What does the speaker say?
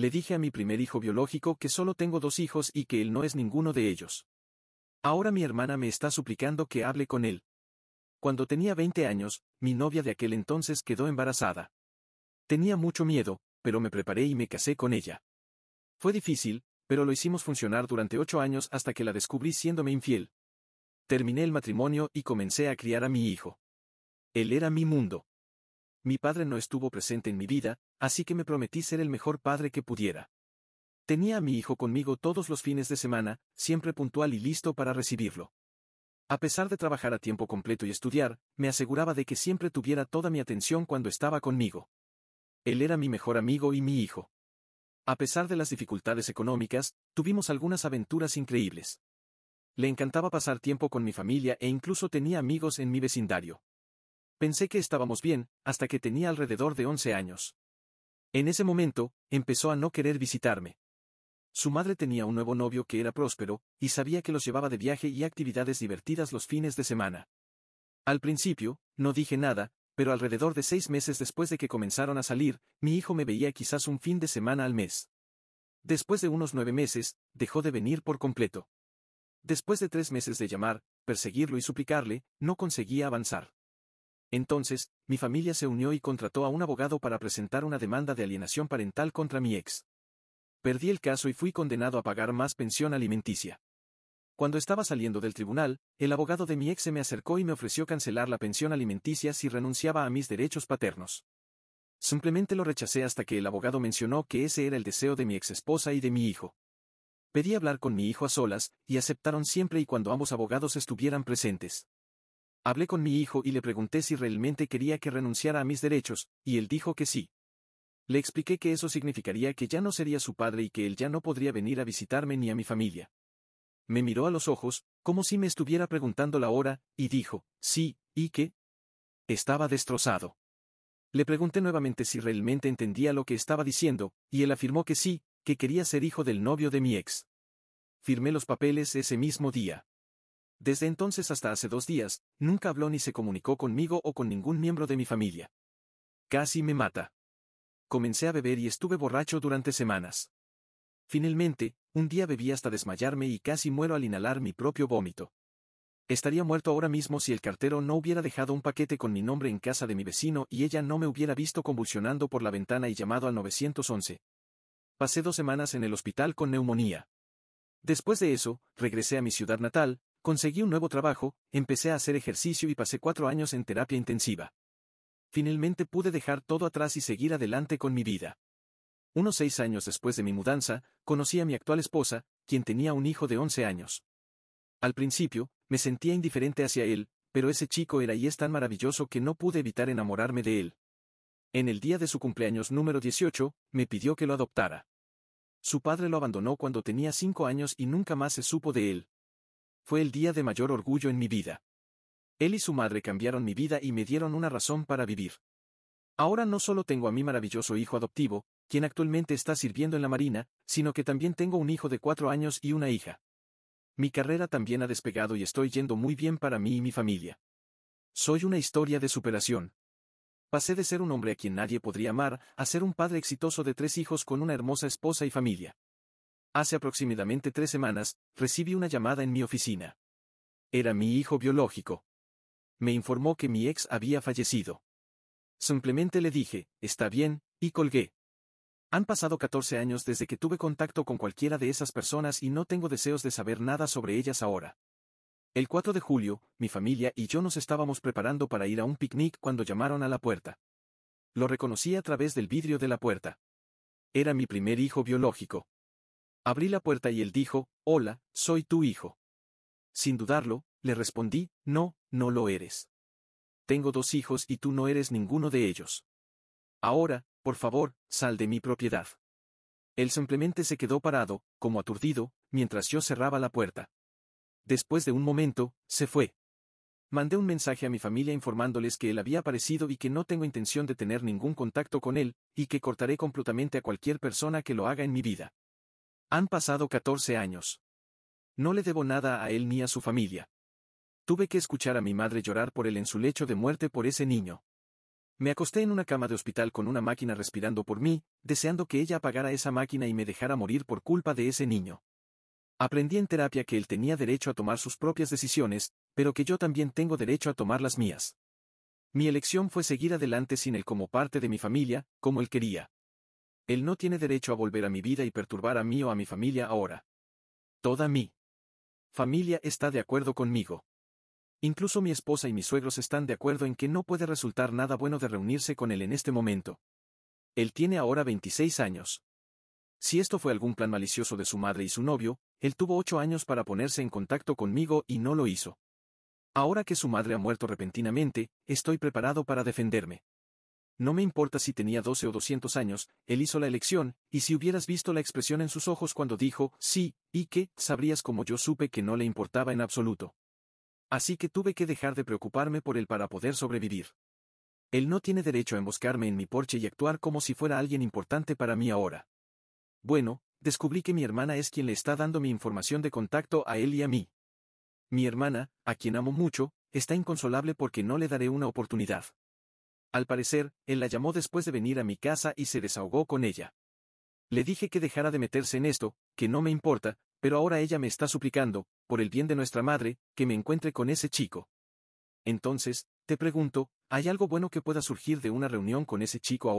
le dije a mi primer hijo biológico que solo tengo dos hijos y que él no es ninguno de ellos. Ahora mi hermana me está suplicando que hable con él. Cuando tenía 20 años, mi novia de aquel entonces quedó embarazada. Tenía mucho miedo, pero me preparé y me casé con ella. Fue difícil, pero lo hicimos funcionar durante ocho años hasta que la descubrí siéndome infiel. Terminé el matrimonio y comencé a criar a mi hijo. Él era mi mundo mi padre no estuvo presente en mi vida, así que me prometí ser el mejor padre que pudiera. Tenía a mi hijo conmigo todos los fines de semana, siempre puntual y listo para recibirlo. A pesar de trabajar a tiempo completo y estudiar, me aseguraba de que siempre tuviera toda mi atención cuando estaba conmigo. Él era mi mejor amigo y mi hijo. A pesar de las dificultades económicas, tuvimos algunas aventuras increíbles. Le encantaba pasar tiempo con mi familia e incluso tenía amigos en mi vecindario. Pensé que estábamos bien, hasta que tenía alrededor de 11 años. En ese momento, empezó a no querer visitarme. Su madre tenía un nuevo novio que era próspero, y sabía que los llevaba de viaje y actividades divertidas los fines de semana. Al principio, no dije nada, pero alrededor de seis meses después de que comenzaron a salir, mi hijo me veía quizás un fin de semana al mes. Después de unos nueve meses, dejó de venir por completo. Después de tres meses de llamar, perseguirlo y suplicarle, no conseguía avanzar. Entonces, mi familia se unió y contrató a un abogado para presentar una demanda de alienación parental contra mi ex. Perdí el caso y fui condenado a pagar más pensión alimenticia. Cuando estaba saliendo del tribunal, el abogado de mi ex se me acercó y me ofreció cancelar la pensión alimenticia si renunciaba a mis derechos paternos. Simplemente lo rechacé hasta que el abogado mencionó que ese era el deseo de mi ex esposa y de mi hijo. Pedí hablar con mi hijo a solas, y aceptaron siempre y cuando ambos abogados estuvieran presentes. Hablé con mi hijo y le pregunté si realmente quería que renunciara a mis derechos, y él dijo que sí. Le expliqué que eso significaría que ya no sería su padre y que él ya no podría venir a visitarme ni a mi familia. Me miró a los ojos, como si me estuviera preguntando la hora, y dijo, sí, ¿y qué? Estaba destrozado. Le pregunté nuevamente si realmente entendía lo que estaba diciendo, y él afirmó que sí, que quería ser hijo del novio de mi ex. Firmé los papeles ese mismo día. Desde entonces hasta hace dos días, nunca habló ni se comunicó conmigo o con ningún miembro de mi familia. Casi me mata. Comencé a beber y estuve borracho durante semanas. Finalmente, un día bebí hasta desmayarme y casi muero al inhalar mi propio vómito. Estaría muerto ahora mismo si el cartero no hubiera dejado un paquete con mi nombre en casa de mi vecino y ella no me hubiera visto convulsionando por la ventana y llamado al 911. Pasé dos semanas en el hospital con neumonía. Después de eso, regresé a mi ciudad natal, Conseguí un nuevo trabajo, empecé a hacer ejercicio y pasé cuatro años en terapia intensiva. Finalmente pude dejar todo atrás y seguir adelante con mi vida. Unos seis años después de mi mudanza, conocí a mi actual esposa, quien tenía un hijo de 11 años. Al principio, me sentía indiferente hacia él, pero ese chico era y es tan maravilloso que no pude evitar enamorarme de él. En el día de su cumpleaños número 18, me pidió que lo adoptara. Su padre lo abandonó cuando tenía cinco años y nunca más se supo de él. Fue el día de mayor orgullo en mi vida. Él y su madre cambiaron mi vida y me dieron una razón para vivir. Ahora no solo tengo a mi maravilloso hijo adoptivo, quien actualmente está sirviendo en la Marina, sino que también tengo un hijo de cuatro años y una hija. Mi carrera también ha despegado y estoy yendo muy bien para mí y mi familia. Soy una historia de superación. Pasé de ser un hombre a quien nadie podría amar, a ser un padre exitoso de tres hijos con una hermosa esposa y familia. Hace aproximadamente tres semanas, recibí una llamada en mi oficina. Era mi hijo biológico. Me informó que mi ex había fallecido. Simplemente le dije, está bien, y colgué. Han pasado 14 años desde que tuve contacto con cualquiera de esas personas y no tengo deseos de saber nada sobre ellas ahora. El 4 de julio, mi familia y yo nos estábamos preparando para ir a un picnic cuando llamaron a la puerta. Lo reconocí a través del vidrio de la puerta. Era mi primer hijo biológico. Abrí la puerta y él dijo, Hola, soy tu hijo. Sin dudarlo, le respondí, No, no lo eres. Tengo dos hijos y tú no eres ninguno de ellos. Ahora, por favor, sal de mi propiedad. Él simplemente se quedó parado, como aturdido, mientras yo cerraba la puerta. Después de un momento, se fue. Mandé un mensaje a mi familia informándoles que él había aparecido y que no tengo intención de tener ningún contacto con él, y que cortaré completamente a cualquier persona que lo haga en mi vida. Han pasado 14 años. No le debo nada a él ni a su familia. Tuve que escuchar a mi madre llorar por él en su lecho de muerte por ese niño. Me acosté en una cama de hospital con una máquina respirando por mí, deseando que ella apagara esa máquina y me dejara morir por culpa de ese niño. Aprendí en terapia que él tenía derecho a tomar sus propias decisiones, pero que yo también tengo derecho a tomar las mías. Mi elección fue seguir adelante sin él como parte de mi familia, como él quería. Él no tiene derecho a volver a mi vida y perturbar a mí o a mi familia ahora. Toda mi familia está de acuerdo conmigo. Incluso mi esposa y mis suegros están de acuerdo en que no puede resultar nada bueno de reunirse con él en este momento. Él tiene ahora 26 años. Si esto fue algún plan malicioso de su madre y su novio, él tuvo ocho años para ponerse en contacto conmigo y no lo hizo. Ahora que su madre ha muerto repentinamente, estoy preparado para defenderme no me importa si tenía 12 o 200 años, él hizo la elección, y si hubieras visto la expresión en sus ojos cuando dijo, sí, y que, sabrías como yo supe que no le importaba en absoluto. Así que tuve que dejar de preocuparme por él para poder sobrevivir. Él no tiene derecho a emboscarme en mi porche y actuar como si fuera alguien importante para mí ahora. Bueno, descubrí que mi hermana es quien le está dando mi información de contacto a él y a mí. Mi hermana, a quien amo mucho, está inconsolable porque no le daré una oportunidad. Al parecer, él la llamó después de venir a mi casa y se desahogó con ella. Le dije que dejara de meterse en esto, que no me importa, pero ahora ella me está suplicando, por el bien de nuestra madre, que me encuentre con ese chico. Entonces, te pregunto, ¿hay algo bueno que pueda surgir de una reunión con ese chico ahora?